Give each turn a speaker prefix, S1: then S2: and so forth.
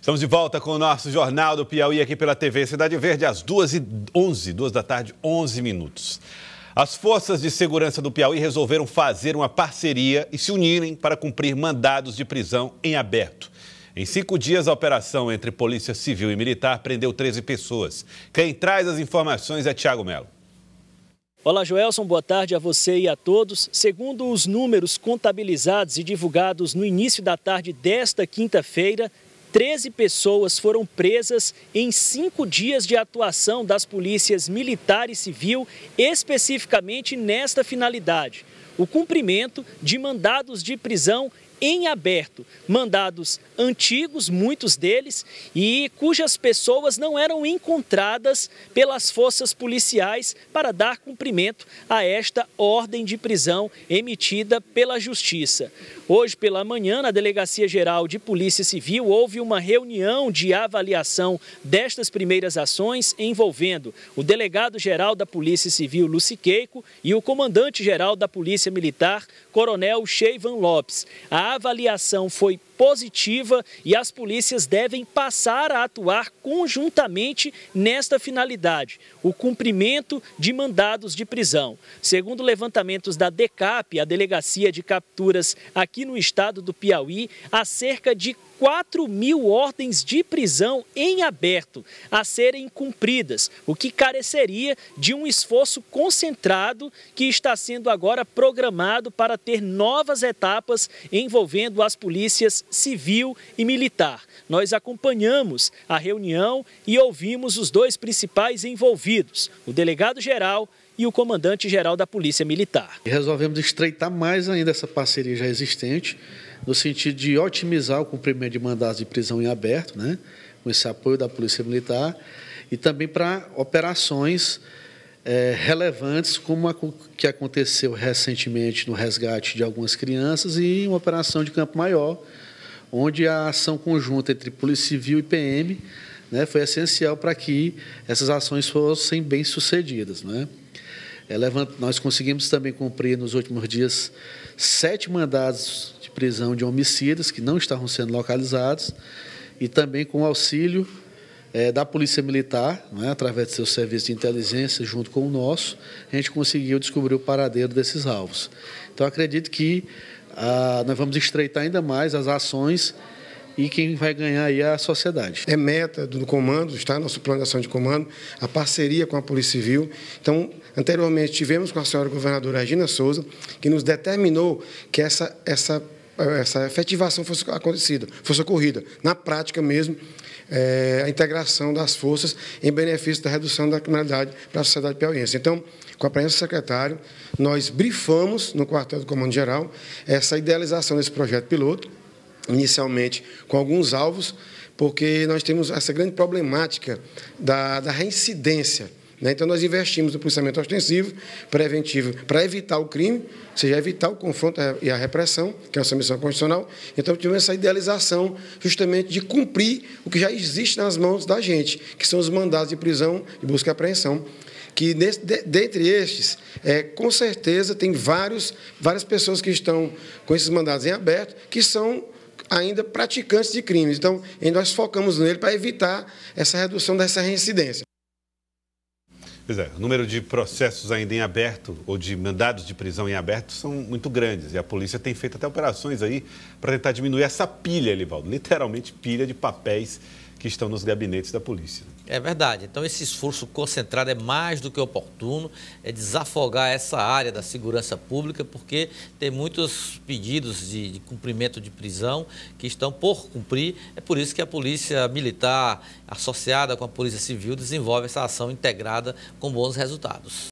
S1: Estamos de volta com o nosso Jornal do Piauí aqui pela TV Cidade Verde, às 2h11, 2 da tarde, 11 minutos. As forças de segurança do Piauí resolveram fazer uma parceria e se unirem para cumprir mandados de prisão em aberto. Em cinco dias, a operação entre Polícia Civil e Militar prendeu 13 pessoas. Quem traz as informações é
S2: Tiago Melo. Olá, Joelson, boa tarde a você e a todos. Segundo os números contabilizados e divulgados no início da tarde desta quinta-feira, 13 pessoas foram presas em cinco dias de atuação das polícias militar e civil, especificamente nesta finalidade o cumprimento de mandados de prisão em aberto, mandados antigos, muitos deles, e cujas pessoas não eram encontradas pelas forças policiais para dar cumprimento a esta ordem de prisão emitida pela Justiça. Hoje pela manhã, na Delegacia Geral de Polícia Civil, houve uma reunião de avaliação destas primeiras ações envolvendo o delegado-geral da Polícia Civil, Luciqueico, e o comandante-geral da Polícia Polícia Militar, Coronel Cheivan Lopes. A avaliação foi positiva e as polícias devem passar a atuar conjuntamente nesta finalidade, o cumprimento de mandados de prisão. Segundo levantamentos da DECAP, a Delegacia de Capturas aqui no estado do Piauí, há cerca de 4 mil ordens de prisão em aberto a serem cumpridas, o que careceria de um esforço concentrado que está sendo agora programado para ter novas etapas envolvendo as polícias civil e militar. Nós acompanhamos a reunião e ouvimos os dois principais envolvidos, o delegado-geral e o comandante-geral da Polícia Militar. Resolvemos estreitar mais ainda
S3: essa parceria já existente, no sentido de otimizar o cumprimento de mandados de prisão em aberto, né, com esse apoio da Polícia Militar, e também para operações é, relevantes, como a que aconteceu recentemente no resgate de algumas crianças e uma operação de Campo Maior, onde a ação conjunta entre Polícia Civil e PM né, foi essencial para que essas ações fossem bem sucedidas. Né? É, nós conseguimos também cumprir nos últimos dias sete mandados de prisão de homicidas que não estavam sendo localizados e também com auxílio é, da Polícia Militar, né, através de seus serviços de inteligência, junto com o nosso, a gente conseguiu descobrir o paradeiro desses alvos. Então, acredito que ah, nós vamos estreitar ainda mais as ações e quem vai ganhar aí é
S4: a sociedade. É meta do comando, está nosso plano de ação de comando, a parceria com a Polícia Civil. Então, anteriormente tivemos com a senhora governadora Regina Souza, que nos determinou que essa, essa, essa efetivação fosse acontecida, fosse ocorrida. Na prática mesmo, é, a integração das forças em benefício da redução da criminalidade para a sociedade piauiense. Então, com a presença do secretário, nós brifamos no quartel do Comando Geral essa idealização desse projeto piloto, inicialmente com alguns alvos, porque nós temos essa grande problemática da, da reincidência. Né? Então, nós investimos no policiamento ostensivo, preventivo, para evitar o crime, ou seja, evitar o confronto e a repressão, que é a nossa missão constitucional. Então, tivemos essa idealização justamente de cumprir o que já existe nas mãos da gente, que são os mandados de prisão e busca e apreensão que nesse, de, dentre estes, é, com certeza, tem vários, várias pessoas que estão com esses mandados em aberto, que são ainda praticantes de crimes. Então, nós focamos nele para evitar essa redução dessa reincidência.
S1: Pois é, o número de processos ainda em aberto ou de mandados de prisão em aberto são muito grandes e a polícia tem feito até operações aí para tentar diminuir essa pilha, Livaldo, literalmente pilha de papéis
S3: que estão nos gabinetes da polícia. É verdade. Então, esse esforço concentrado é mais do que oportuno, é desafogar essa área da segurança pública, porque tem muitos pedidos de, de cumprimento de prisão que estão por cumprir. É por isso que a Polícia Militar, associada com a Polícia Civil, desenvolve essa ação integrada com bons resultados.